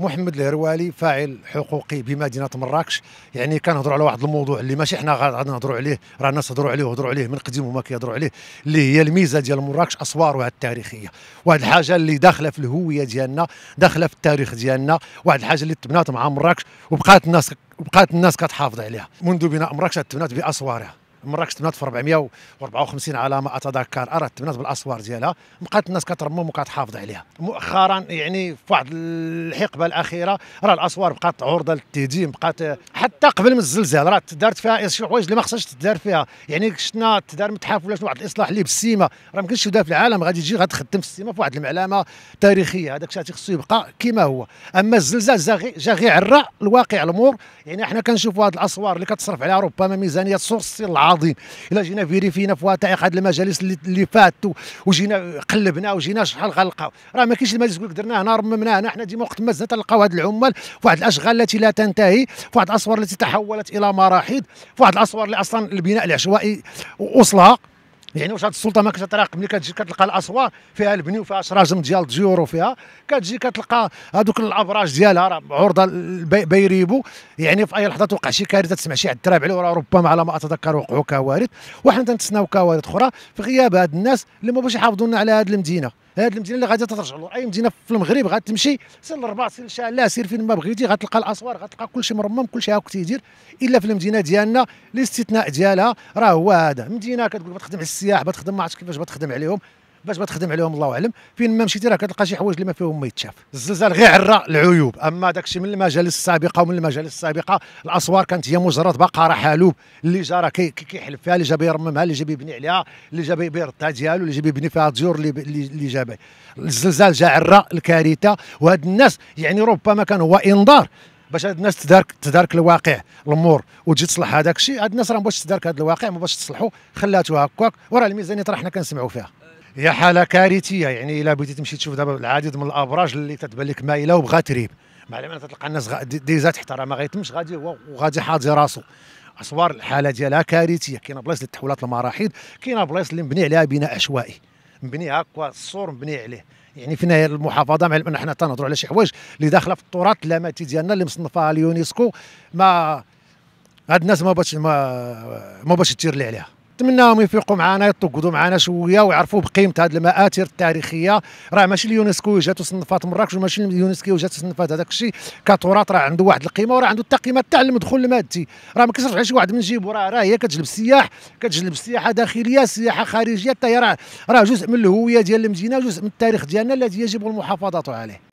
محمد الهروالي فاعل حقوقي بمدينه مراكش يعني كنهضروا على واحد الموضوع اللي ماشي حنا غادي نهضروا عليه راه الناس هضروا عليه وهضروا عليه من قديم وما كيهضروا عليه اللي هي الميزه ديال مراكش اسوارها التاريخيه واحد الحاجه اللي داخله في الهويه ديالنا داخله في التاريخ ديالنا واحد الحاجه اللي تبنات مع مراكش وبقات الناس بقات الناس كتحافظ عليها منذ بناء مراكش تبنات باسوارها مراكش تبنات في 454 على ما اتذكر ارات تبنات بالاسوار ديالها بقات الناس كترمم وكتحافظ عليها مؤخرا يعني في واحد الحقبه الاخيره راه الاسوار بقات عرضه للتهديم بقات حتى قبل من الزلزال راه تدارت فيها شي حوايج اللي ما خصهاش تدار فيها يعني شفنا تدار متحف ولا واحد الاصلاح اللي بالسيمه راه ما يمكنش في العالم غادي تجي غتخدم في السيمه في واحد المعلمه تاريخيه هذاك الشيء خصو يبقى كما هو اما الزلزال جا غير الواقع الامور يعني احنا كنشوفوا هذه الاسوار اللي كتصرف عليها ربما ميزانيه تسورسي عظيم الا جينا فيريفينا في وثائق هذه المجالس اللي فات وجينا قلبنا وجينا شحال غنلقاو راه ما كاينش المجلس يقول درناه هنا رممناه هنا حنا ديما وقت ما زدنا تلقاو هاد العمال في واحد الاشغال التي لا تنتهي في واحد الاسوار التي تحولت الى مراحيض في واحد الاسوار اللي اصلا البناء العشوائي وصلها يعني واش هاد السلطه ما كتراق ملي كتجي كتلقى الاسوار فيها البني وفيها شراجم ديال الديور وفيها كتجي كتلقى هادوك الابراج ديالها راه عرضه بيريبو يعني في اي لحظه توقع شي كارثه تسمع شي عد تراب عليه وراه ربما على ما اتذكر وقعوا كوارث وحنا تنتسناو كوارث اخرى في غياب هاد الناس اللي ما باش يحافظوا لنا على هاد المدينه هذه المدينه اللي غادي ترجع له اي مدينه في المغرب غتمشي سير الرباط سير لشعلة سير فين ما بغيتي غتلقى الاسوار غتلقى كلشي مرمم كلشي هاك تيدير الا في المدينه ديالنا الاستثناء ديالها راه هو هذا مدينه كتقول بتخدم على السياح بتخدم ما عرفتش كيفاش بتخدم عليهم باش ما تخدم عليهم الله اعلم فين ما مشيتي راه كتلقى شي حوايج اللي ما فيهم ما يتشاف الزلزال غير عرى العيوب اما داكشي من المجالس السابقه ومن المجالس السابقه الاسوار كانت هي مجرد بقره حالوب اللي جا راه كيحلف فيها اللي جا بيرممها اللي جا بيبني عليها اللي جا بيردها ديالو اللي جا بيبني فيها ديور اللي اللي جا الزلزال جا عرى الكارثه وهاد الناس يعني ربما كان هو انذار باش هاد الناس تدارك تدارك الواقع الامور وتجي تصلح هذاك الشيء هاد الناس راه باش تدارك هذا الواقع ما باش تصلحوا خلاتوها هكاك وراه الميزانيه راه حنا كنسمعوا فيها هي حاله كارثيه يعني الا بغيتي تمشي تشوف دابا العديد من الابراج اللي تتبان لك مايله وبغا تريب مع العلم تلقى الناس ديزا تحت راه ما غيتمش غادي هو وغادي حاضي راسو اصوار الحاله ديالها كارثيه كاينه بلايص اللي تحولات المراحيض كاينه بلايص اللي مبني عليها بناء عشوائي مبني هكا السور مبني عليه يعني في نهايه المحافظه مع ان حنا تنهضروا على شي حوايج اللي داخله في التراث اللاماتي ديالنا اللي مصنفها اليونسكو ما هاد الناس ما باش ما, ما باش تير لي عليها نتمناهم يفيقوا معنا يتوقدوا معنا شويه ويعرفوا بقيمه هذه المآثر التاريخيه راه ماشي اليونسكو جات وصنفات مراكش وماشي اليونسكو جات وصنفات هذاك الشيء كتراث راه عنده واحد القيمه وراه عنده حتى قيمه تاع المدخول المادي راه ما كيصرفش على شي واحد من جيبو راه راه هي كتجلب السياح كتجلب سياحه داخليه سياحه خارجيه حتى راه راه جزء من الهويه ديال المدينه وجزء من التاريخ ديالنا الذي يجب المحافظه عليه